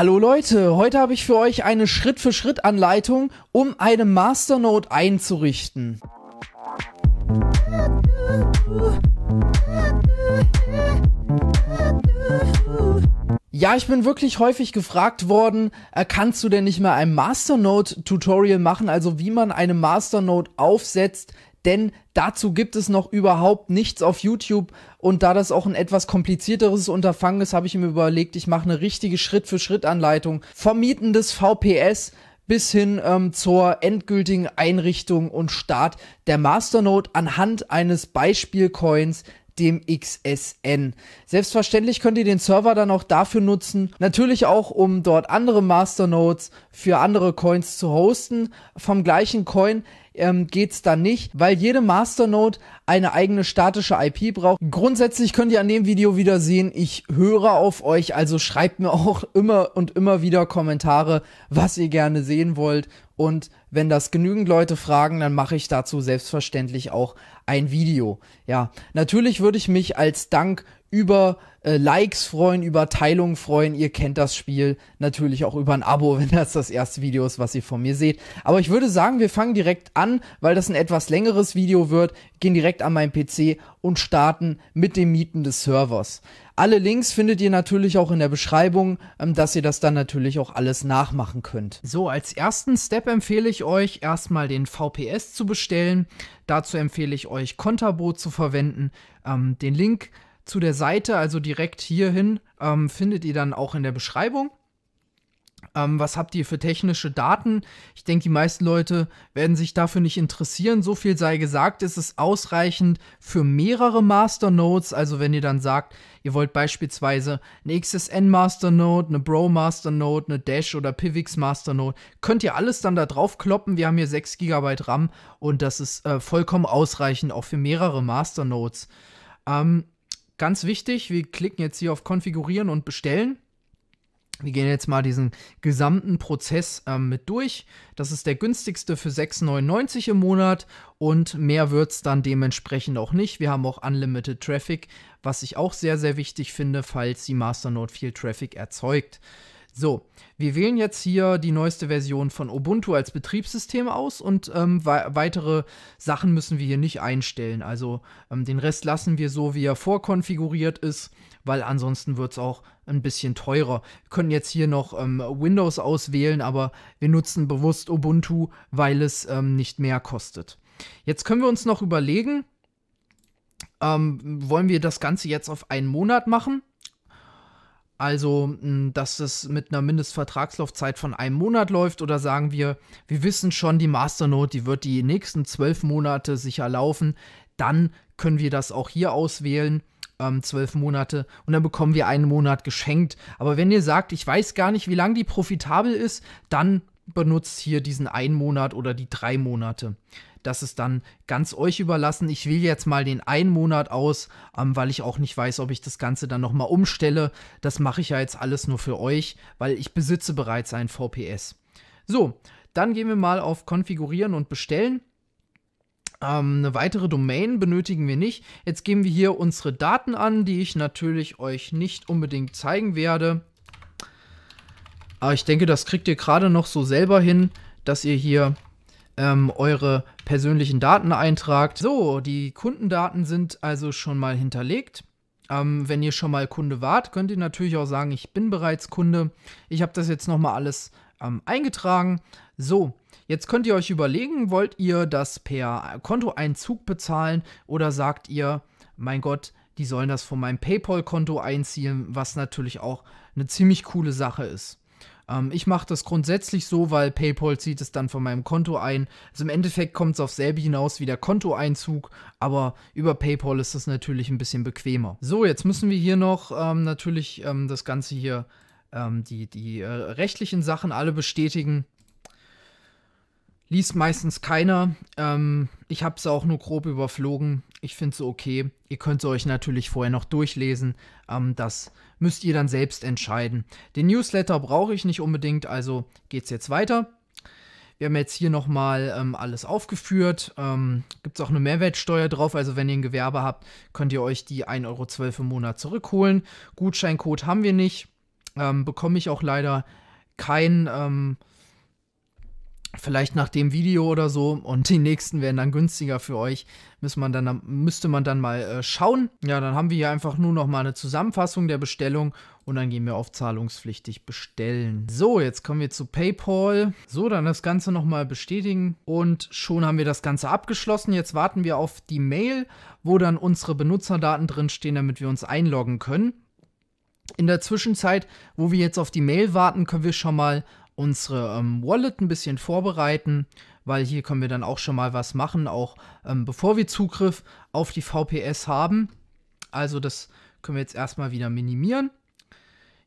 Hallo Leute, heute habe ich für euch eine Schritt-für-Schritt-Anleitung, um eine Masternode einzurichten. Ja, ich bin wirklich häufig gefragt worden, äh, kannst du denn nicht mal ein Masternode-Tutorial machen, also wie man eine Masternode aufsetzt, denn dazu gibt es noch überhaupt nichts auf YouTube und da das auch ein etwas komplizierteres Unterfangen ist, habe ich mir überlegt, ich mache eine richtige Schritt-für-Schritt-Anleitung. vom Mieten des VPS bis hin ähm, zur endgültigen Einrichtung und Start der Masternode anhand eines Beispielcoins, dem XSN. Selbstverständlich könnt ihr den Server dann auch dafür nutzen, natürlich auch um dort andere Masternodes für andere Coins zu hosten. Vom gleichen Coin ähm, geht's dann nicht, weil jede Masternode eine eigene statische IP braucht. Grundsätzlich könnt ihr an dem Video wieder sehen, ich höre auf euch, also schreibt mir auch immer und immer wieder Kommentare, was ihr gerne sehen wollt. Und wenn das genügend Leute fragen, dann mache ich dazu selbstverständlich auch ein Video. Ja, natürlich würde ich mich als Dank über äh, Likes freuen, über Teilungen freuen. Ihr kennt das Spiel natürlich auch über ein Abo, wenn das das erste Video ist, was ihr von mir seht. Aber ich würde sagen, wir fangen direkt an, weil das ein etwas längeres Video wird. Gehen direkt an meinen PC und starten mit dem Mieten des Servers. Alle Links findet ihr natürlich auch in der Beschreibung, ähm, dass ihr das dann natürlich auch alles nachmachen könnt. So, als ersten Step empfehle ich euch erstmal den VPS zu bestellen. Dazu empfehle ich euch Konterbo zu verwenden. Ähm, den Link zu der Seite, also direkt hierhin, ähm, findet ihr dann auch in der Beschreibung. Ähm, was habt ihr für technische Daten? Ich denke, die meisten Leute werden sich dafür nicht interessieren. So viel sei gesagt, ist es ausreichend für mehrere Masternodes. Also wenn ihr dann sagt, ihr wollt beispielsweise eine XSN Masternode, eine Bro Masternode, eine Dash oder Pivx Masternode, könnt ihr alles dann da drauf kloppen. Wir haben hier 6 GB RAM und das ist äh, vollkommen ausreichend auch für mehrere Masternodes. Ähm, Ganz wichtig, wir klicken jetzt hier auf Konfigurieren und Bestellen. Wir gehen jetzt mal diesen gesamten Prozess ähm, mit durch. Das ist der günstigste für 6,99 im Monat und mehr wird es dann dementsprechend auch nicht. Wir haben auch Unlimited Traffic, was ich auch sehr, sehr wichtig finde, falls die Masternode viel Traffic erzeugt. So, wir wählen jetzt hier die neueste Version von Ubuntu als Betriebssystem aus und ähm, we weitere Sachen müssen wir hier nicht einstellen. Also ähm, den Rest lassen wir so, wie er vorkonfiguriert ist, weil ansonsten wird es auch ein bisschen teurer. Wir können jetzt hier noch ähm, Windows auswählen, aber wir nutzen bewusst Ubuntu, weil es ähm, nicht mehr kostet. Jetzt können wir uns noch überlegen, ähm, wollen wir das Ganze jetzt auf einen Monat machen? Also, hm, dass es mit einer Mindestvertragslaufzeit von einem Monat läuft oder sagen wir, wir wissen schon, die Masternode, die wird die nächsten zwölf Monate sicher laufen, dann können wir das auch hier auswählen, ähm, zwölf Monate, und dann bekommen wir einen Monat geschenkt. Aber wenn ihr sagt, ich weiß gar nicht, wie lange die profitabel ist, dann benutzt hier diesen einen Monat oder die drei Monate. Das ist dann ganz euch überlassen. Ich wähle jetzt mal den einen Monat aus, ähm, weil ich auch nicht weiß, ob ich das Ganze dann nochmal umstelle. Das mache ich ja jetzt alles nur für euch, weil ich besitze bereits ein VPS. So, dann gehen wir mal auf Konfigurieren und Bestellen. Ähm, eine weitere Domain benötigen wir nicht. Jetzt geben wir hier unsere Daten an, die ich natürlich euch nicht unbedingt zeigen werde. Aber ich denke, das kriegt ihr gerade noch so selber hin, dass ihr hier ähm, eure persönlichen Daten eintragt. So, die Kundendaten sind also schon mal hinterlegt. Ähm, wenn ihr schon mal Kunde wart, könnt ihr natürlich auch sagen, ich bin bereits Kunde. Ich habe das jetzt nochmal alles ähm, eingetragen. So, jetzt könnt ihr euch überlegen, wollt ihr das per Kontoeinzug bezahlen oder sagt ihr, mein Gott, die sollen das von meinem PayPal-Konto einziehen, was natürlich auch eine ziemlich coole Sache ist. Ähm, ich mache das grundsätzlich so, weil PayPal zieht es dann von meinem Konto ein. Also im Endeffekt kommt es auf selbe hinaus wie der Kontoeinzug, aber über PayPal ist das natürlich ein bisschen bequemer. So, jetzt müssen wir hier noch ähm, natürlich ähm, das Ganze hier, ähm, die, die äh, rechtlichen Sachen alle bestätigen liest meistens keiner. Ähm, ich habe es auch nur grob überflogen ich finde es okay. Ihr könnt es euch natürlich vorher noch durchlesen. Ähm, das müsst ihr dann selbst entscheiden. Den Newsletter brauche ich nicht unbedingt, also geht es jetzt weiter. Wir haben jetzt hier nochmal ähm, alles aufgeführt. Ähm, Gibt es auch eine Mehrwertsteuer drauf? Also wenn ihr ein Gewerbe habt, könnt ihr euch die 1,12 Euro im Monat zurückholen. Gutscheincode haben wir nicht. Ähm, bekomme ich auch leider kein ähm, vielleicht nach dem Video oder so und die nächsten werden dann günstiger für euch. Man dann, müsste man dann mal äh, schauen. Ja, dann haben wir hier einfach nur noch mal eine Zusammenfassung der Bestellung und dann gehen wir auf zahlungspflichtig bestellen. So, jetzt kommen wir zu PayPal. So, dann das Ganze noch mal bestätigen und schon haben wir das Ganze abgeschlossen. Jetzt warten wir auf die Mail, wo dann unsere Benutzerdaten drinstehen, damit wir uns einloggen können. In der Zwischenzeit, wo wir jetzt auf die Mail warten, können wir schon mal unsere ähm, Wallet ein bisschen vorbereiten, weil hier können wir dann auch schon mal was machen, auch ähm, bevor wir Zugriff auf die VPS haben. Also das können wir jetzt erstmal wieder minimieren.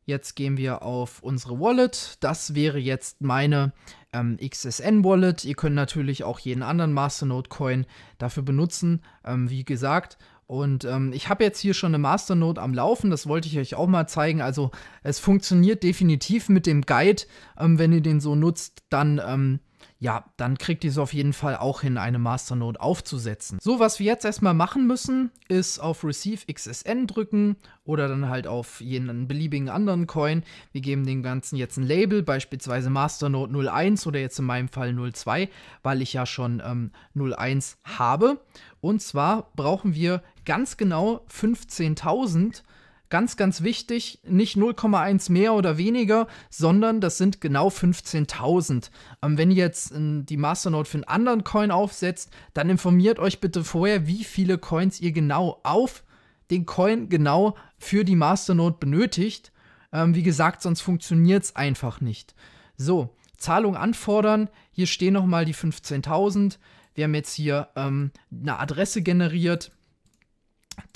Jetzt gehen wir auf unsere Wallet. Das wäre jetzt meine ähm, XSN-Wallet. Ihr könnt natürlich auch jeden anderen Masternode-Coin dafür benutzen. Ähm, wie gesagt, und ähm, ich habe jetzt hier schon eine Masternote am Laufen, das wollte ich euch auch mal zeigen. Also es funktioniert definitiv mit dem Guide. Ähm, wenn ihr den so nutzt, dann, ähm, ja, dann kriegt ihr es auf jeden Fall auch hin, eine Masternote aufzusetzen. So, was wir jetzt erstmal machen müssen, ist auf Receive XSN drücken oder dann halt auf jeden beliebigen anderen Coin. Wir geben dem Ganzen jetzt ein Label, beispielsweise Masternote 01 oder jetzt in meinem Fall 02, weil ich ja schon 01 ähm, habe. Und zwar brauchen wir ganz genau 15.000. Ganz, ganz wichtig, nicht 0,1 mehr oder weniger, sondern das sind genau 15.000. Ähm, wenn ihr jetzt ähm, die Masternode für einen anderen Coin aufsetzt, dann informiert euch bitte vorher, wie viele Coins ihr genau auf den Coin genau für die Masternode benötigt. Ähm, wie gesagt, sonst funktioniert es einfach nicht. So, Zahlung anfordern. Hier stehen nochmal die 15.000. Wir haben jetzt hier ähm, eine Adresse generiert.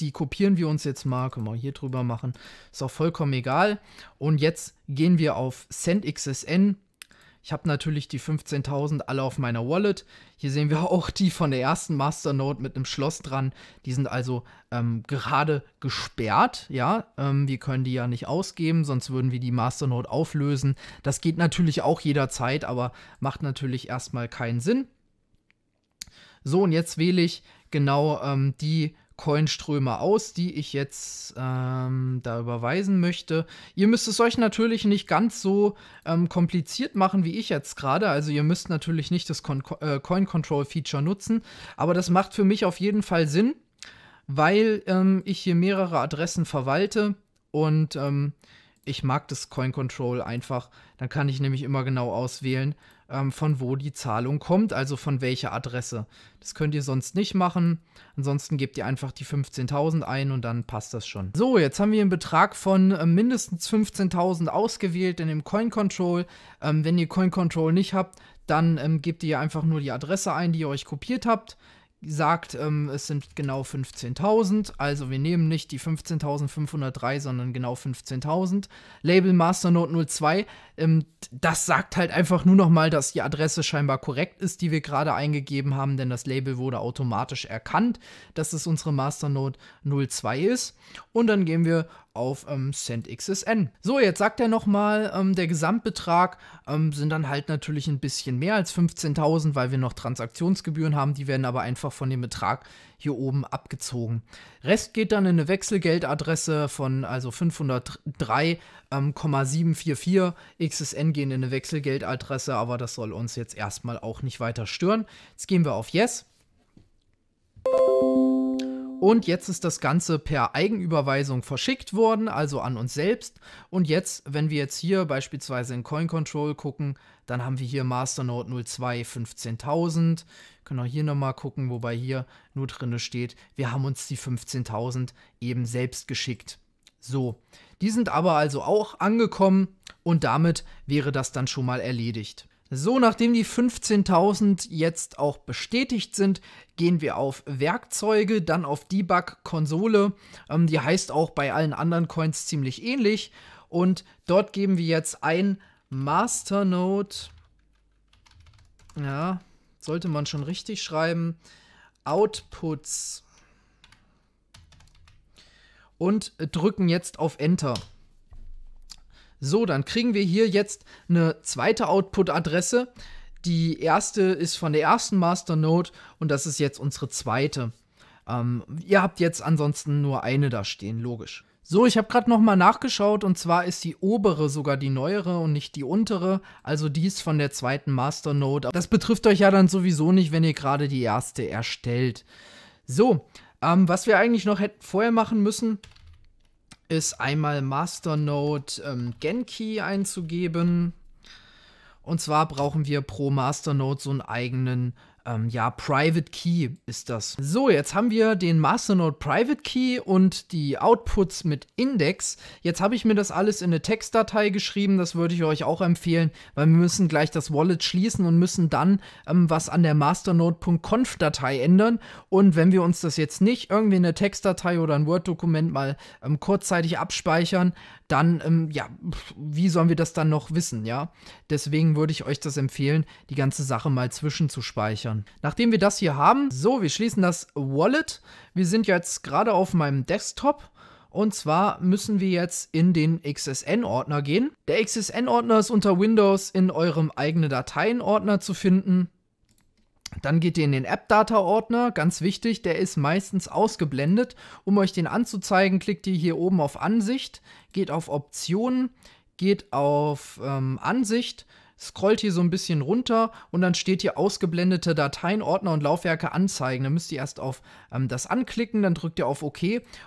Die kopieren wir uns jetzt mal, können wir hier drüber machen, ist auch vollkommen egal. Und jetzt gehen wir auf Send XSN. Ich habe natürlich die 15.000 alle auf meiner Wallet. Hier sehen wir auch die von der ersten Masternode mit einem Schloss dran. Die sind also ähm, gerade gesperrt. Ja, ähm, wir können die ja nicht ausgeben, sonst würden wir die Masternode auflösen. Das geht natürlich auch jederzeit, aber macht natürlich erstmal keinen Sinn. So, und jetzt wähle ich genau ähm, die Coinströme aus, die ich jetzt ähm, da überweisen möchte. Ihr müsst es euch natürlich nicht ganz so ähm, kompliziert machen wie ich jetzt gerade. Also ihr müsst natürlich nicht das Con äh, Coin Control Feature nutzen, aber das macht für mich auf jeden Fall Sinn, weil ähm, ich hier mehrere Adressen verwalte und ähm, ich mag das Coin Control einfach. Dann kann ich nämlich immer genau auswählen, ähm, von wo die Zahlung kommt, also von welcher Adresse. Das könnt ihr sonst nicht machen. Ansonsten gebt ihr einfach die 15.000 ein und dann passt das schon. So, jetzt haben wir einen Betrag von äh, mindestens 15.000 ausgewählt in dem Coin Control. Ähm, wenn ihr Coin Control nicht habt, dann ähm, gebt ihr einfach nur die Adresse ein, die ihr euch kopiert habt sagt, ähm, es sind genau 15.000. Also wir nehmen nicht die 15.503, sondern genau 15.000. Label Masternote 02, ähm, das sagt halt einfach nur nochmal, dass die Adresse scheinbar korrekt ist, die wir gerade eingegeben haben, denn das Label wurde automatisch erkannt, dass es unsere Masternote 02 ist. Und dann gehen wir auf ähm, CentXSN. So, jetzt sagt er nochmal, ähm, der Gesamtbetrag ähm, sind dann halt natürlich ein bisschen mehr als 15.000, weil wir noch Transaktionsgebühren haben, die werden aber einfach von dem Betrag hier oben abgezogen. Rest geht dann in eine Wechselgeldadresse von also 503,744 ähm, XSN gehen in eine Wechselgeldadresse, aber das soll uns jetzt erstmal auch nicht weiter stören. Jetzt gehen wir auf Yes. Und jetzt ist das Ganze per Eigenüberweisung verschickt worden, also an uns selbst. Und jetzt, wenn wir jetzt hier beispielsweise in Coin Control gucken, dann haben wir hier Masternode 02 15.000. Können auch hier nochmal gucken, wobei hier nur drin steht, wir haben uns die 15.000 eben selbst geschickt. So, die sind aber also auch angekommen und damit wäre das dann schon mal erledigt. So, nachdem die 15.000 jetzt auch bestätigt sind, gehen wir auf Werkzeuge, dann auf Debug Konsole. Ähm, die heißt auch bei allen anderen Coins ziemlich ähnlich. Und dort geben wir jetzt ein Masternode. Ja, sollte man schon richtig schreiben. Outputs. Und drücken jetzt auf Enter. So, dann kriegen wir hier jetzt eine zweite Output-Adresse. Die erste ist von der ersten Masternode und das ist jetzt unsere zweite. Ähm, ihr habt jetzt ansonsten nur eine da stehen, logisch. So, ich habe gerade nochmal nachgeschaut und zwar ist die obere sogar die neuere und nicht die untere, also dies von der zweiten Masternode. Das betrifft euch ja dann sowieso nicht, wenn ihr gerade die erste erstellt. So, ähm, was wir eigentlich noch hätten vorher machen müssen, ist einmal Masternode ähm, Genki einzugeben. Und zwar brauchen wir pro Masternode so einen eigenen ähm, ja, Private Key ist das. So, jetzt haben wir den Masternode Private Key und die Outputs mit Index. Jetzt habe ich mir das alles in eine Textdatei geschrieben. Das würde ich euch auch empfehlen, weil wir müssen gleich das Wallet schließen und müssen dann ähm, was an der masternode.conf-Datei ändern. Und wenn wir uns das jetzt nicht irgendwie in eine Textdatei oder ein Word-Dokument mal ähm, kurzzeitig abspeichern, dann, ähm, ja, wie sollen wir das dann noch wissen, ja? Deswegen würde ich euch das empfehlen, die ganze Sache mal zwischenzuspeichern an. Nachdem wir das hier haben, so, wir schließen das Wallet. Wir sind jetzt gerade auf meinem Desktop. Und zwar müssen wir jetzt in den XSN-Ordner gehen. Der XSN-Ordner ist unter Windows in eurem eigenen Dateien-Ordner zu finden. Dann geht ihr in den App-Data-Ordner, ganz wichtig, der ist meistens ausgeblendet. Um euch den anzuzeigen, klickt ihr hier oben auf Ansicht, geht auf Optionen, geht auf ähm, Ansicht, scrollt hier so ein bisschen runter und dann steht hier ausgeblendete Dateien, Ordner und Laufwerke anzeigen. Dann müsst ihr erst auf ähm, das anklicken, dann drückt ihr auf OK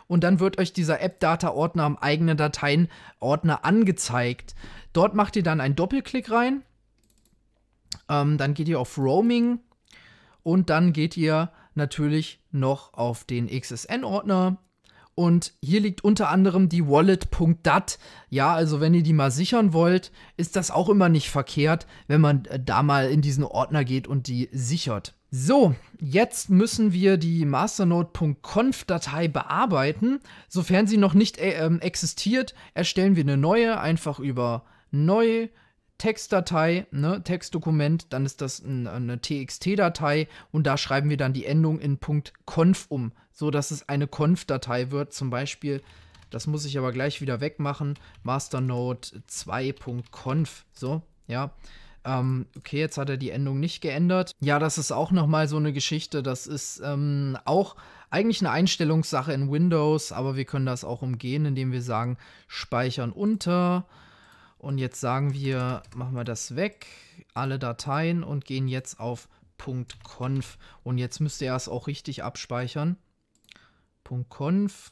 und dann wird euch dieser App-Data-Ordner am eigenen Dateien-Ordner angezeigt. Dort macht ihr dann einen Doppelklick rein, ähm, dann geht ihr auf Roaming und dann geht ihr natürlich noch auf den XSN-Ordner und hier liegt unter anderem die Wallet.dat. Ja, also wenn ihr die mal sichern wollt, ist das auch immer nicht verkehrt, wenn man äh, da mal in diesen Ordner geht und die sichert. So, jetzt müssen wir die masternode.conf-Datei bearbeiten. Sofern sie noch nicht äh, ähm, existiert, erstellen wir eine neue, einfach über neu, Textdatei, ne, Textdokument, dann ist das ein, eine TXT-Datei und da schreiben wir dann die Endung in .conf um so dass es eine Conf-Datei wird, zum Beispiel. Das muss ich aber gleich wieder wegmachen. Masternode 2.conf. So, ja. Ähm, okay, jetzt hat er die Endung nicht geändert. Ja, das ist auch nochmal so eine Geschichte. Das ist ähm, auch eigentlich eine Einstellungssache in Windows, aber wir können das auch umgehen, indem wir sagen, speichern unter. Und jetzt sagen wir, machen wir das weg, alle Dateien und gehen jetzt auf .conf. Und jetzt müsste er es auch richtig abspeichern conf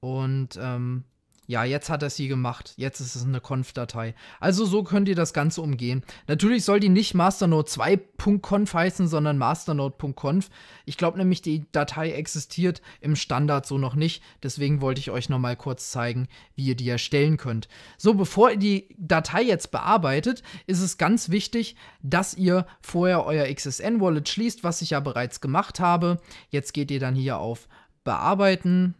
und ähm, ja, jetzt hat er sie gemacht. Jetzt ist es eine Conf-Datei. Also so könnt ihr das Ganze umgehen. Natürlich soll die nicht Masternode 2.conf heißen, sondern Masternode.conf. Ich glaube nämlich, die Datei existiert im Standard so noch nicht. Deswegen wollte ich euch nochmal kurz zeigen, wie ihr die erstellen könnt. So, bevor ihr die Datei jetzt bearbeitet, ist es ganz wichtig, dass ihr vorher euer XSN-Wallet schließt, was ich ja bereits gemacht habe. Jetzt geht ihr dann hier auf bearbeiten.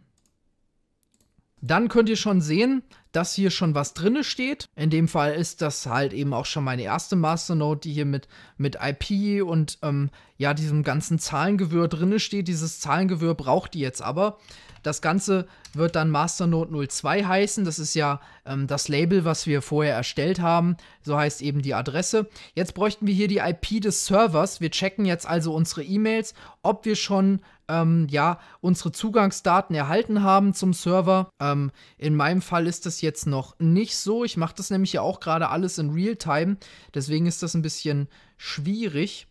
Dann könnt ihr schon sehen, dass hier schon was drin steht. In dem Fall ist das halt eben auch schon meine erste Masternode, die hier mit, mit IP und ähm, ja diesem ganzen Zahlengewirr drin steht. Dieses Zahlengewirr braucht ihr jetzt aber. Das Ganze wird dann Masternode 02 heißen. Das ist ja ähm, das Label, was wir vorher erstellt haben. So heißt eben die Adresse. Jetzt bräuchten wir hier die IP des Servers. Wir checken jetzt also unsere E-Mails, ob wir schon ähm, ja, unsere Zugangsdaten erhalten haben zum Server. Ähm, in meinem Fall ist das jetzt noch nicht so. Ich mache das nämlich ja auch gerade alles in Realtime. Deswegen ist das ein bisschen schwierig.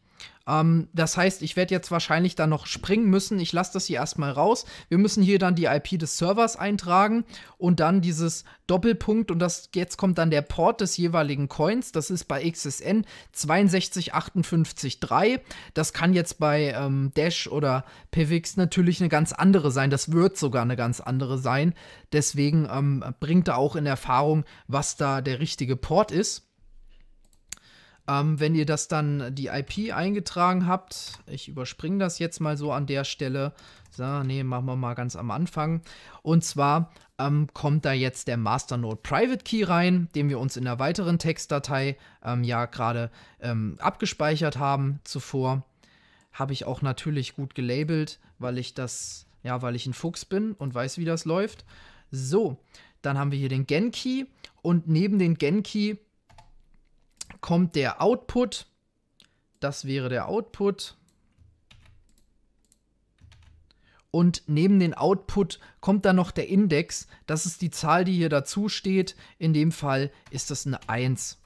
Ähm, das heißt, ich werde jetzt wahrscheinlich dann noch springen müssen. Ich lasse das hier erstmal raus. Wir müssen hier dann die IP des Servers eintragen und dann dieses Doppelpunkt und das jetzt kommt dann der Port des jeweiligen Coins. Das ist bei XSN 62583. Das kann jetzt bei ähm, Dash oder PWX natürlich eine ganz andere sein. Das wird sogar eine ganz andere sein. Deswegen ähm, bringt er auch in Erfahrung, was da der richtige Port ist. Ähm, wenn ihr das dann äh, die IP eingetragen habt, ich überspringe das jetzt mal so an der Stelle. So, nee, machen wir mal ganz am Anfang. Und zwar ähm, kommt da jetzt der Masternode Private Key rein, den wir uns in der weiteren Textdatei ähm, ja gerade ähm, abgespeichert haben zuvor. Habe ich auch natürlich gut gelabelt, weil ich das, ja, weil ich ein Fuchs bin und weiß, wie das läuft. So, dann haben wir hier den Gen Key und neben den Gen Key kommt der Output. Das wäre der Output. Und neben den Output kommt dann noch der Index. Das ist die Zahl, die hier dazu steht. In dem Fall ist das eine 1.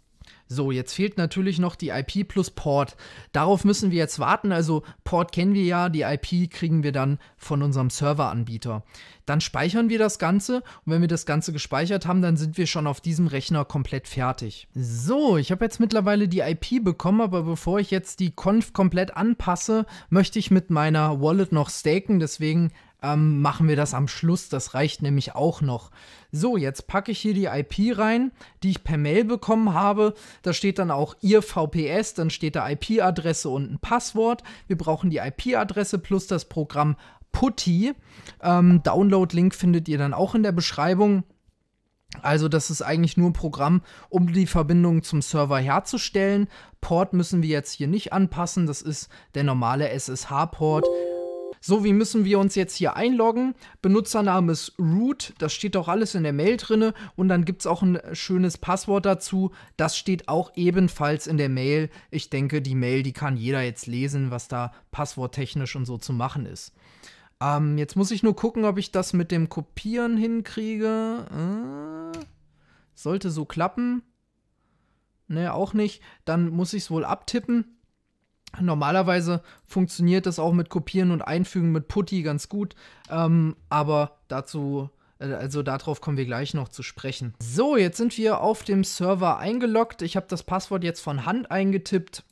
So, jetzt fehlt natürlich noch die IP plus Port. Darauf müssen wir jetzt warten. Also Port kennen wir ja, die IP kriegen wir dann von unserem Serveranbieter. Dann speichern wir das Ganze und wenn wir das Ganze gespeichert haben, dann sind wir schon auf diesem Rechner komplett fertig. So, ich habe jetzt mittlerweile die IP bekommen, aber bevor ich jetzt die Conf komplett anpasse, möchte ich mit meiner Wallet noch staken. Deswegen ähm, machen wir das am Schluss. Das reicht nämlich auch noch. So, jetzt packe ich hier die IP rein, die ich per Mail bekommen habe. Da steht dann auch Ihr VPS, dann steht da IP-Adresse und ein Passwort. Wir brauchen die IP-Adresse plus das Programm Putty. Ähm, Download-Link findet ihr dann auch in der Beschreibung. Also das ist eigentlich nur ein Programm, um die Verbindung zum Server herzustellen. Port müssen wir jetzt hier nicht anpassen, das ist der normale SSH-Port. So, wie müssen wir uns jetzt hier einloggen? Benutzername ist root, das steht auch alles in der Mail drinne und dann gibt es auch ein schönes Passwort dazu, das steht auch ebenfalls in der Mail. Ich denke, die Mail, die kann jeder jetzt lesen, was da passworttechnisch und so zu machen ist. Ähm, jetzt muss ich nur gucken, ob ich das mit dem Kopieren hinkriege. Äh, sollte so klappen. Ne, auch nicht. Dann muss ich es wohl abtippen. Normalerweise funktioniert das auch mit Kopieren und Einfügen mit Putty ganz gut, ähm, aber dazu, äh, also darauf kommen wir gleich noch zu sprechen. So, jetzt sind wir auf dem Server eingeloggt. Ich habe das Passwort jetzt von Hand eingetippt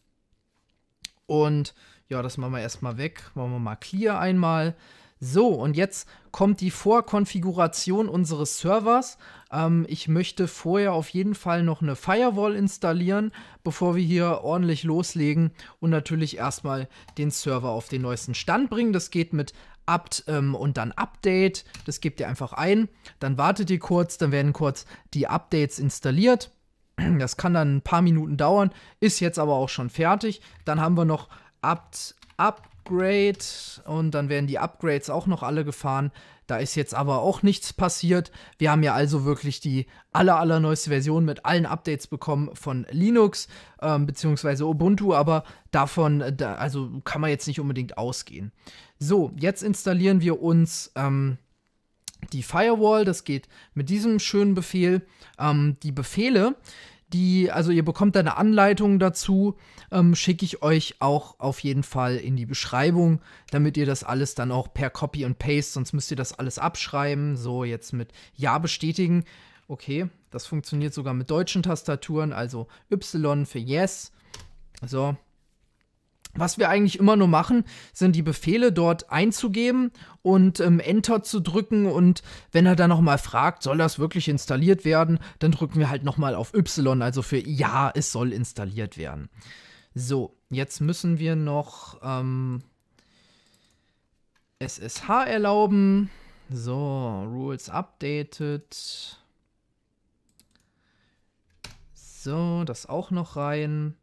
und ja, das machen wir erstmal weg. Machen wir mal Clear einmal. So, und jetzt kommt die Vorkonfiguration unseres Servers ähm, ich möchte vorher auf jeden Fall noch eine Firewall installieren, bevor wir hier ordentlich loslegen und natürlich erstmal den Server auf den neuesten Stand bringen. Das geht mit apt ähm, und dann update. Das gebt ihr einfach ein. Dann wartet ihr kurz, dann werden kurz die Updates installiert. Das kann dann ein paar Minuten dauern, ist jetzt aber auch schon fertig. Dann haben wir noch apt apt Upgrade und dann werden die Upgrades auch noch alle gefahren. Da ist jetzt aber auch nichts passiert. Wir haben ja also wirklich die aller, allerneueste Version mit allen Updates bekommen von Linux ähm, bzw. Ubuntu, aber davon äh, da, also kann man jetzt nicht unbedingt ausgehen. So, jetzt installieren wir uns ähm, die Firewall. Das geht mit diesem schönen Befehl. Ähm, die Befehle, die, also ihr bekommt da eine Anleitung dazu, ähm, schicke ich euch auch auf jeden Fall in die Beschreibung, damit ihr das alles dann auch per Copy und Paste, sonst müsst ihr das alles abschreiben, so jetzt mit Ja bestätigen. Okay, das funktioniert sogar mit deutschen Tastaturen, also Y für Yes. So, was wir eigentlich immer nur machen, sind die Befehle dort einzugeben und ähm, Enter zu drücken. Und wenn er dann nochmal fragt, soll das wirklich installiert werden, dann drücken wir halt nochmal auf Y, also für Ja, es soll installiert werden. So, jetzt müssen wir noch ähm, SSH erlauben. So, Rules updated. So, das auch noch rein.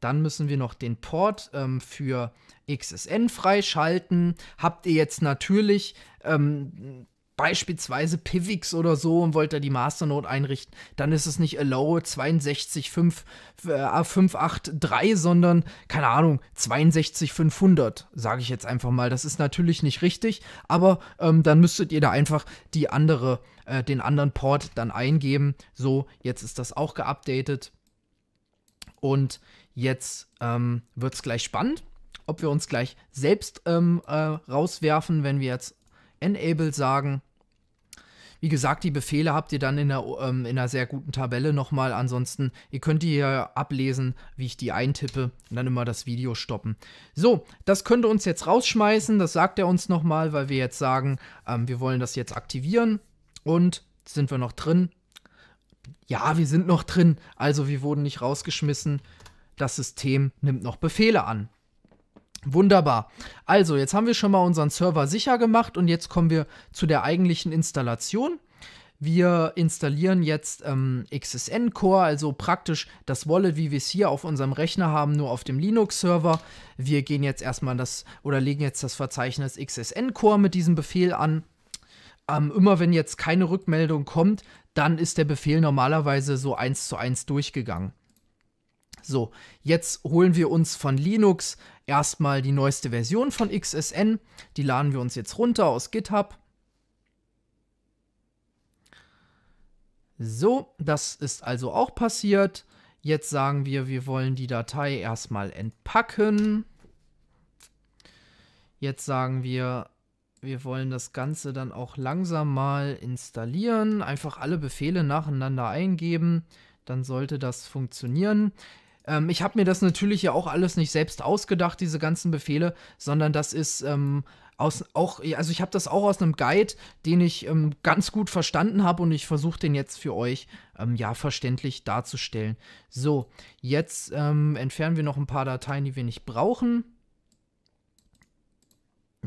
Dann müssen wir noch den Port ähm, für XSN freischalten. Habt ihr jetzt natürlich ähm, beispielsweise Pivix oder so und wollt ihr die Masternode einrichten, dann ist es nicht Allow 62583, äh, sondern, keine Ahnung, 62500, sage ich jetzt einfach mal. Das ist natürlich nicht richtig, aber ähm, dann müsstet ihr da einfach die andere, äh, den anderen Port dann eingeben. So, jetzt ist das auch geupdatet. Und Jetzt ähm, wird es gleich spannend, ob wir uns gleich selbst ähm, äh, rauswerfen, wenn wir jetzt Enable sagen. Wie gesagt, die Befehle habt ihr dann in einer, ähm, in einer sehr guten Tabelle nochmal. Ansonsten, ihr könnt die hier ablesen, wie ich die eintippe und dann immer das Video stoppen. So, das könnte uns jetzt rausschmeißen. Das sagt er uns nochmal, weil wir jetzt sagen, ähm, wir wollen das jetzt aktivieren. Und sind wir noch drin? Ja, wir sind noch drin. Also wir wurden nicht rausgeschmissen das System nimmt noch Befehle an. Wunderbar. Also, jetzt haben wir schon mal unseren Server sicher gemacht und jetzt kommen wir zu der eigentlichen Installation. Wir installieren jetzt ähm, XSN Core, also praktisch das Wallet, wie wir es hier auf unserem Rechner haben, nur auf dem Linux-Server. Wir gehen jetzt erstmal das oder legen jetzt das Verzeichnis XSN Core mit diesem Befehl an. Ähm, immer wenn jetzt keine Rückmeldung kommt, dann ist der Befehl normalerweise so eins zu eins durchgegangen. So, jetzt holen wir uns von Linux erstmal die neueste Version von XSN. Die laden wir uns jetzt runter aus GitHub. So, das ist also auch passiert. Jetzt sagen wir, wir wollen die Datei erstmal entpacken. Jetzt sagen wir, wir wollen das Ganze dann auch langsam mal installieren. Einfach alle Befehle nacheinander eingeben. Dann sollte das funktionieren. Ähm, ich habe mir das natürlich ja auch alles nicht selbst ausgedacht, diese ganzen Befehle, sondern das ist ähm, aus auch, also ich habe das auch aus einem Guide, den ich ähm, ganz gut verstanden habe und ich versuche den jetzt für euch ähm, ja verständlich darzustellen. So, jetzt ähm, entfernen wir noch ein paar Dateien, die wir nicht brauchen.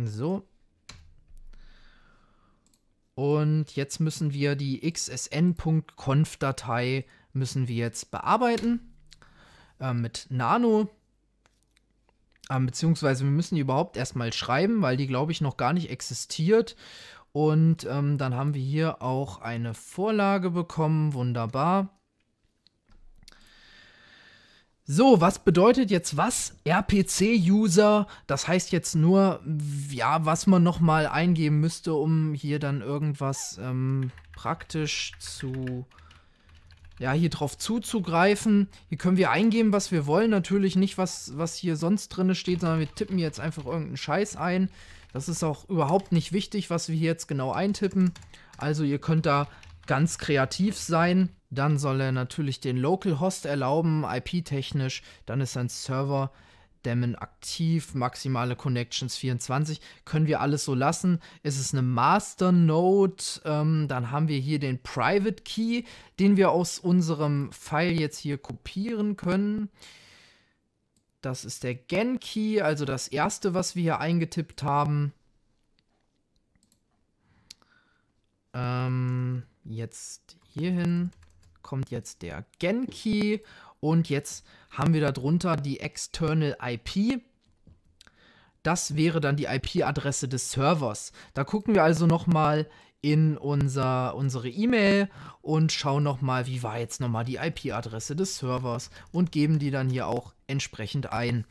So, und jetzt müssen wir die xsn.conf-Datei müssen wir jetzt bearbeiten äh, mit Nano. Ähm, beziehungsweise wir müssen die überhaupt erstmal schreiben, weil die, glaube ich, noch gar nicht existiert. Und ähm, dann haben wir hier auch eine Vorlage bekommen. Wunderbar. So, was bedeutet jetzt was? RPC-User, das heißt jetzt nur, ja, was man nochmal eingeben müsste, um hier dann irgendwas ähm, praktisch zu ja, hier drauf zuzugreifen. Hier können wir eingeben, was wir wollen. Natürlich nicht, was, was hier sonst drin steht, sondern wir tippen jetzt einfach irgendeinen Scheiß ein. Das ist auch überhaupt nicht wichtig, was wir hier jetzt genau eintippen. Also ihr könnt da ganz kreativ sein. Dann soll er natürlich den Local Host erlauben, IP-technisch. Dann ist sein Server Demon aktiv, maximale Connections 24, können wir alles so lassen. Ist es eine Masternode, ähm, dann haben wir hier den Private Key, den wir aus unserem File jetzt hier kopieren können. Das ist der Gen Key, also das erste, was wir hier eingetippt haben. Ähm, jetzt hierhin kommt jetzt der Gen Key und jetzt haben wir darunter die External IP. Das wäre dann die IP-Adresse des Servers. Da gucken wir also nochmal in unser, unsere E-Mail und schauen nochmal, wie war jetzt nochmal die IP-Adresse des Servers und geben die dann hier auch entsprechend ein.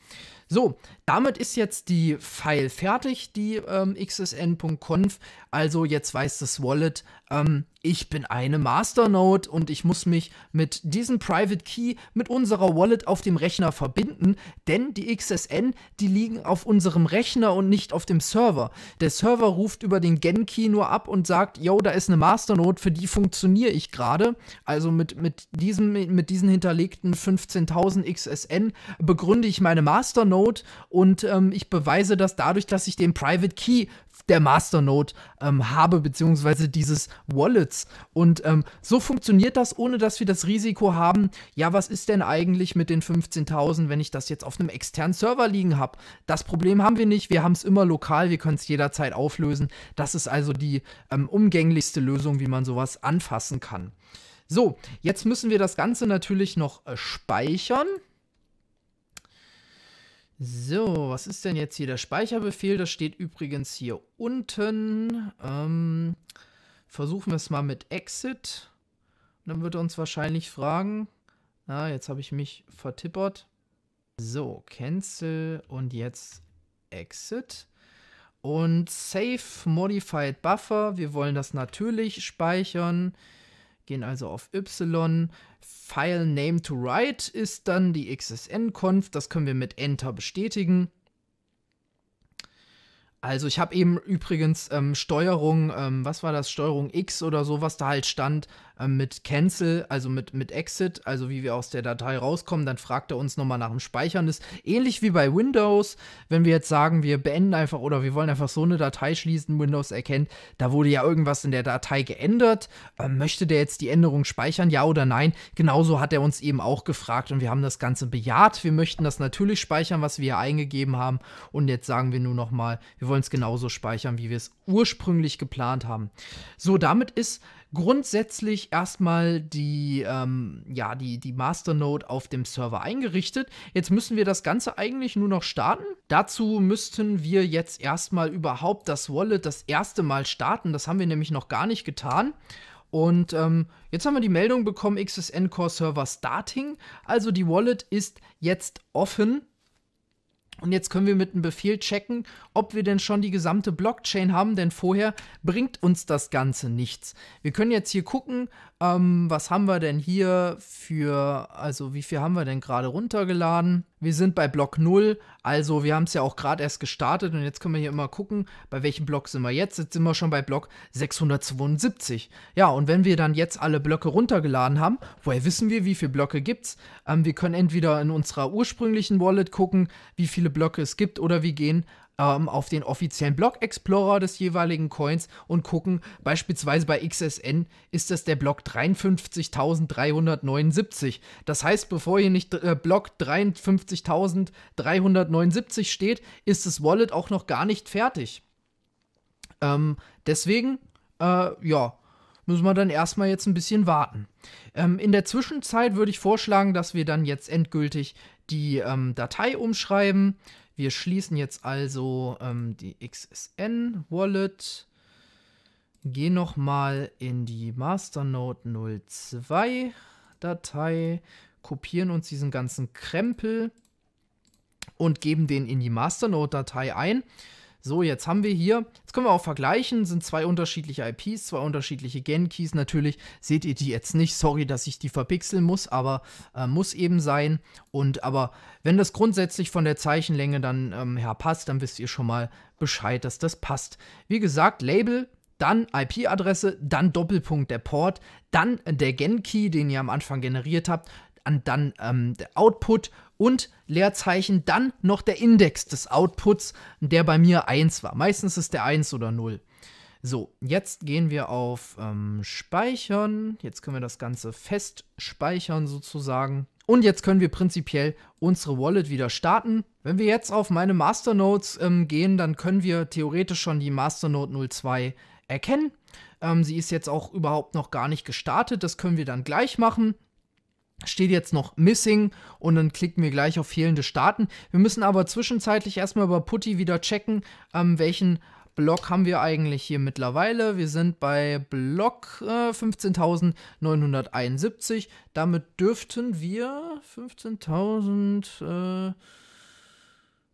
So, damit ist jetzt die File fertig, die ähm, xsn.conf. Also jetzt weiß das Wallet, ähm, ich bin eine Masternode und ich muss mich mit diesem Private Key mit unserer Wallet auf dem Rechner verbinden, denn die XSN, die liegen auf unserem Rechner und nicht auf dem Server. Der Server ruft über den Gen Key nur ab und sagt, yo, da ist eine Masternode, für die funktioniere ich gerade. Also mit, mit, diesem, mit diesen hinterlegten 15.000 XSN begründe ich meine Masternode und ähm, ich beweise das dadurch, dass ich den Private Key der Masternode ähm, habe, beziehungsweise dieses Wallets. Und ähm, so funktioniert das, ohne dass wir das Risiko haben, ja, was ist denn eigentlich mit den 15.000, wenn ich das jetzt auf einem externen Server liegen habe? Das Problem haben wir nicht, wir haben es immer lokal, wir können es jederzeit auflösen. Das ist also die ähm, umgänglichste Lösung, wie man sowas anfassen kann. So, jetzt müssen wir das Ganze natürlich noch äh, speichern. So, was ist denn jetzt hier der Speicherbefehl? Das steht übrigens hier unten. Ähm, versuchen wir es mal mit Exit. Dann wird er uns wahrscheinlich fragen. Na, jetzt habe ich mich vertippert. So, Cancel und jetzt Exit. Und Save Modified Buffer. Wir wollen das natürlich speichern gehen also auf Y. File Name to Write ist dann die XSN-Conf. Das können wir mit Enter bestätigen. Also ich habe eben übrigens ähm, Steuerung, ähm, was war das, Steuerung X oder so, was da halt stand, ähm, mit Cancel, also mit, mit Exit, also wie wir aus der Datei rauskommen, dann fragt er uns nochmal nach dem Speichern. Das ist ähnlich wie bei Windows, wenn wir jetzt sagen, wir beenden einfach oder wir wollen einfach so eine Datei schließen, Windows erkennt, da wurde ja irgendwas in der Datei geändert. Ähm, möchte der jetzt die Änderung speichern, ja oder nein? Genauso hat er uns eben auch gefragt und wir haben das Ganze bejaht. Wir möchten das natürlich speichern, was wir hier eingegeben haben. Und jetzt sagen wir nur nochmal, wir wollen es genauso speichern, wie wir es ursprünglich geplant haben. So, damit ist grundsätzlich erstmal die, ähm, ja, die, die Masternode auf dem Server eingerichtet. Jetzt müssen wir das Ganze eigentlich nur noch starten. Dazu müssten wir jetzt erstmal überhaupt das Wallet das erste Mal starten. Das haben wir nämlich noch gar nicht getan. Und ähm, jetzt haben wir die Meldung bekommen, XSN Core Server Starting. Also die Wallet ist jetzt offen. Und jetzt können wir mit einem Befehl checken, ob wir denn schon die gesamte Blockchain haben, denn vorher bringt uns das Ganze nichts. Wir können jetzt hier gucken, ähm, was haben wir denn hier für, also wie viel haben wir denn gerade runtergeladen? Wir sind bei Block 0, also wir haben es ja auch gerade erst gestartet und jetzt können wir hier immer gucken, bei welchem Block sind wir jetzt. Jetzt sind wir schon bei Block 672. Ja, und wenn wir dann jetzt alle Blöcke runtergeladen haben, woher wissen wir, wie viele Blöcke gibt es? Ähm, wir können entweder in unserer ursprünglichen Wallet gucken, wie viele Blöcke es gibt, oder wir gehen ähm, auf den offiziellen Block Explorer des jeweiligen Coins und gucken, beispielsweise bei XSN ist das der Block 53.379. Das heißt, bevor hier nicht äh, Block 53.379 steht, ist das Wallet auch noch gar nicht fertig. Ähm, deswegen, äh, ja, müssen wir dann erstmal jetzt ein bisschen warten. Ähm, in der Zwischenzeit würde ich vorschlagen, dass wir dann jetzt endgültig die ähm, Datei umschreiben wir schließen jetzt also ähm, die XSN-Wallet, gehen nochmal in die Masternode 02 Datei, kopieren uns diesen ganzen Krempel und geben den in die Masternode-Datei ein. So, jetzt haben wir hier, jetzt können wir auch vergleichen, sind zwei unterschiedliche IPs, zwei unterschiedliche Gen-Keys. Natürlich seht ihr die jetzt nicht. Sorry, dass ich die verpixeln muss, aber äh, muss eben sein. Und aber wenn das grundsätzlich von der Zeichenlänge dann ähm, her passt, dann wisst ihr schon mal Bescheid, dass das passt. Wie gesagt, Label dann IP-Adresse, dann Doppelpunkt der Port, dann der Gen-Key, den ihr am Anfang generiert habt, und dann ähm, der Output und Leerzeichen dann noch der Index des Outputs, der bei mir 1 war. Meistens ist der 1 oder 0. So, jetzt gehen wir auf ähm, Speichern. Jetzt können wir das Ganze fest speichern sozusagen. Und jetzt können wir prinzipiell unsere Wallet wieder starten. Wenn wir jetzt auf meine Masternodes ähm, gehen, dann können wir theoretisch schon die Masternode 02 erkennen. Ähm, sie ist jetzt auch überhaupt noch gar nicht gestartet. Das können wir dann gleich machen steht jetzt noch Missing und dann klicken wir gleich auf fehlende Starten. Wir müssen aber zwischenzeitlich erstmal über Putty wieder checken, ähm, welchen Block haben wir eigentlich hier mittlerweile. Wir sind bei Block äh, 15.971. Damit dürften wir 15.000... Äh,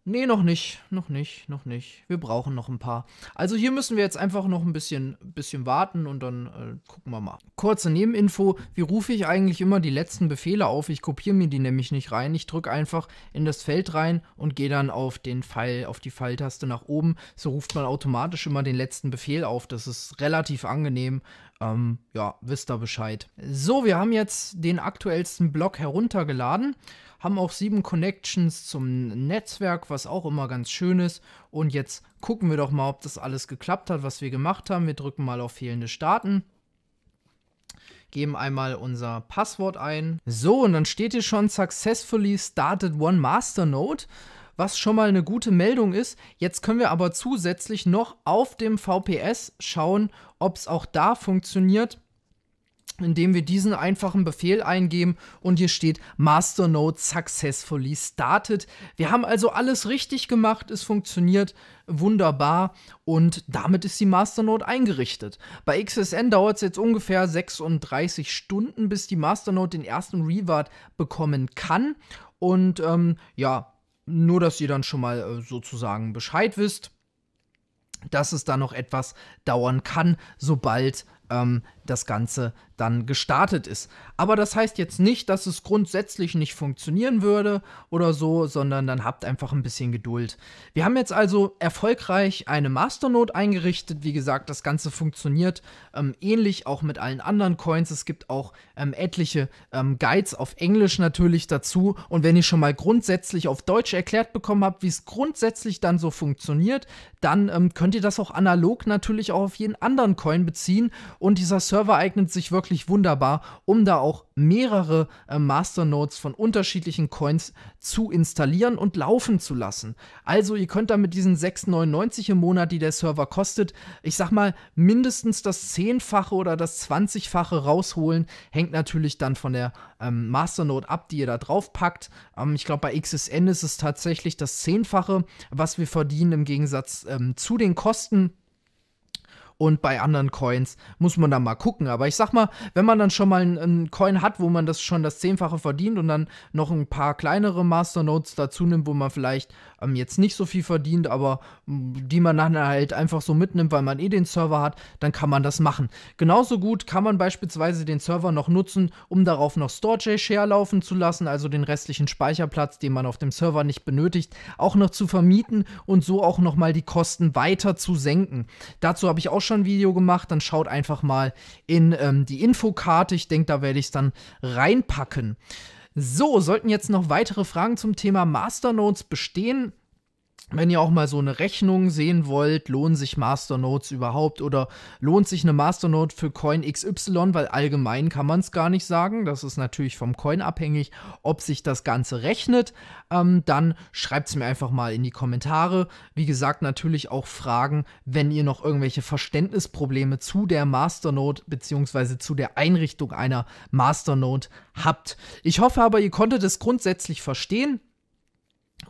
Nee, noch nicht, noch nicht, noch nicht. Wir brauchen noch ein paar. Also hier müssen wir jetzt einfach noch ein bisschen, bisschen warten und dann äh, gucken wir mal. Kurze Nebeninfo, wie rufe ich eigentlich immer die letzten Befehle auf? Ich kopiere mir die nämlich nicht rein. Ich drücke einfach in das Feld rein und gehe dann auf den Pfeil, auf die Pfeiltaste nach oben. So ruft man automatisch immer den letzten Befehl auf. Das ist relativ angenehm. Ähm, ja, wisst ihr Bescheid. So, wir haben jetzt den aktuellsten Block heruntergeladen haben auch sieben Connections zum Netzwerk, was auch immer ganz schön ist. Und jetzt gucken wir doch mal, ob das alles geklappt hat, was wir gemacht haben. Wir drücken mal auf fehlende Starten. geben einmal unser Passwort ein. So, und dann steht hier schon successfully started one Masternode, was schon mal eine gute Meldung ist. Jetzt können wir aber zusätzlich noch auf dem VPS schauen, ob es auch da funktioniert indem wir diesen einfachen Befehl eingeben und hier steht Masternode successfully started. Wir haben also alles richtig gemacht, es funktioniert wunderbar und damit ist die Masternode eingerichtet. Bei XSN dauert es jetzt ungefähr 36 Stunden, bis die Masternode den ersten Reward bekommen kann und ähm, ja, nur dass ihr dann schon mal äh, sozusagen Bescheid wisst, dass es da noch etwas dauern kann, sobald ähm, das Ganze dann gestartet ist. Aber das heißt jetzt nicht, dass es grundsätzlich nicht funktionieren würde oder so, sondern dann habt einfach ein bisschen Geduld. Wir haben jetzt also erfolgreich eine Masternode eingerichtet. Wie gesagt, das Ganze funktioniert ähm, ähnlich auch mit allen anderen Coins. Es gibt auch ähm, etliche ähm, Guides auf Englisch natürlich dazu. Und wenn ihr schon mal grundsätzlich auf Deutsch erklärt bekommen habt, wie es grundsätzlich dann so funktioniert, dann ähm, könnt ihr das auch analog natürlich auch auf jeden anderen Coin beziehen und dieser Server eignet sich wirklich wunderbar, um da auch mehrere äh, Masternodes von unterschiedlichen Coins zu installieren und laufen zu lassen. Also ihr könnt da mit diesen 6,99 im Monat, die der Server kostet, ich sag mal mindestens das Zehnfache oder das 20-fache rausholen. Hängt natürlich dann von der ähm, Masternode ab, die ihr da drauf packt. Ähm, ich glaube bei XSN ist es tatsächlich das Zehnfache, was wir verdienen im Gegensatz ähm, zu den Kosten. Und bei anderen Coins muss man dann mal gucken. Aber ich sag mal, wenn man dann schon mal einen Coin hat, wo man das schon das Zehnfache verdient und dann noch ein paar kleinere Masternodes dazu nimmt, wo man vielleicht ähm, jetzt nicht so viel verdient, aber die man dann halt einfach so mitnimmt, weil man eh den Server hat, dann kann man das machen. Genauso gut kann man beispielsweise den Server noch nutzen, um darauf noch StoreJ-Share laufen zu lassen, also den restlichen Speicherplatz, den man auf dem Server nicht benötigt, auch noch zu vermieten und so auch nochmal die Kosten weiter zu senken. Dazu habe ich auch schon schon ein Video gemacht. Dann schaut einfach mal in ähm, die Infokarte. Ich denke, da werde ich es dann reinpacken. So, sollten jetzt noch weitere Fragen zum Thema Masternodes bestehen, wenn ihr auch mal so eine Rechnung sehen wollt, lohnen sich Masternodes überhaupt oder lohnt sich eine Masternode für Coin XY, weil allgemein kann man es gar nicht sagen, das ist natürlich vom Coin abhängig, ob sich das Ganze rechnet, ähm, dann schreibt es mir einfach mal in die Kommentare. Wie gesagt, natürlich auch Fragen, wenn ihr noch irgendwelche Verständnisprobleme zu der Masternode bzw. zu der Einrichtung einer Masternode habt. Ich hoffe aber, ihr konntet es grundsätzlich verstehen.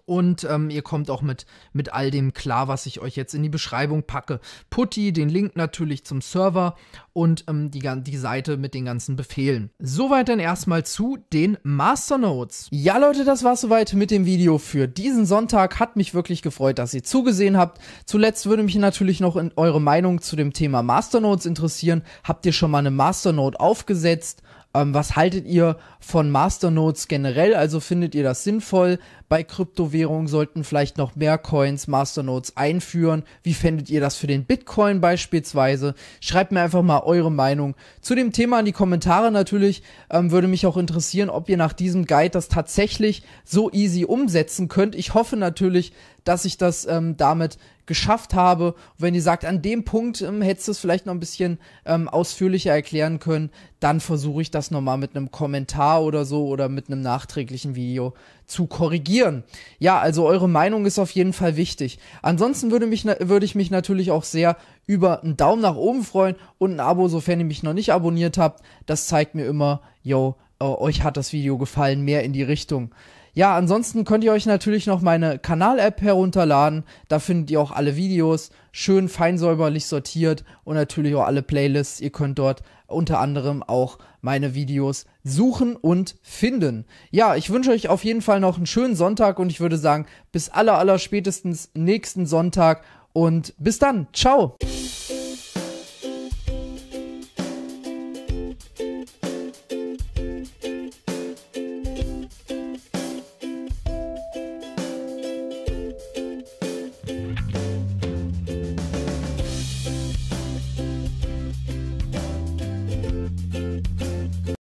Und ähm, ihr kommt auch mit, mit all dem klar, was ich euch jetzt in die Beschreibung packe. Putty, den Link natürlich zum Server und ähm, die, die Seite mit den ganzen Befehlen. Soweit dann erstmal zu den Masternodes. Ja Leute, das war soweit mit dem Video für diesen Sonntag. Hat mich wirklich gefreut, dass ihr zugesehen habt. Zuletzt würde mich natürlich noch in eure Meinung zu dem Thema Masternodes interessieren. Habt ihr schon mal eine Masternode aufgesetzt? Ähm, was haltet ihr von Masternodes generell? Also findet ihr das sinnvoll? Bei Kryptowährungen sollten vielleicht noch mehr Coins Masternodes einführen. Wie fändet ihr das für den Bitcoin beispielsweise? Schreibt mir einfach mal eure Meinung zu dem Thema in die Kommentare natürlich. Ähm, würde mich auch interessieren, ob ihr nach diesem Guide das tatsächlich so easy umsetzen könnt. Ich hoffe natürlich, dass ich das ähm, damit geschafft habe. Und wenn ihr sagt, an dem Punkt ähm, hättest du es vielleicht noch ein bisschen ähm, ausführlicher erklären können, dann versuche ich das nochmal mit einem Kommentar oder so oder mit einem nachträglichen Video zu korrigieren. Ja, also eure Meinung ist auf jeden Fall wichtig. Ansonsten würde, mich, würde ich mich natürlich auch sehr über einen Daumen nach oben freuen und ein Abo, sofern ihr mich noch nicht abonniert habt. Das zeigt mir immer, yo, äh, euch hat das Video gefallen, mehr in die Richtung. Ja, ansonsten könnt ihr euch natürlich noch meine Kanal-App herunterladen. Da findet ihr auch alle Videos, schön feinsäuberlich sortiert und natürlich auch alle Playlists. Ihr könnt dort unter anderem auch meine Videos suchen und finden. Ja, ich wünsche euch auf jeden Fall noch einen schönen Sonntag und ich würde sagen, bis aller aller spätestens nächsten Sonntag und bis dann. Ciao.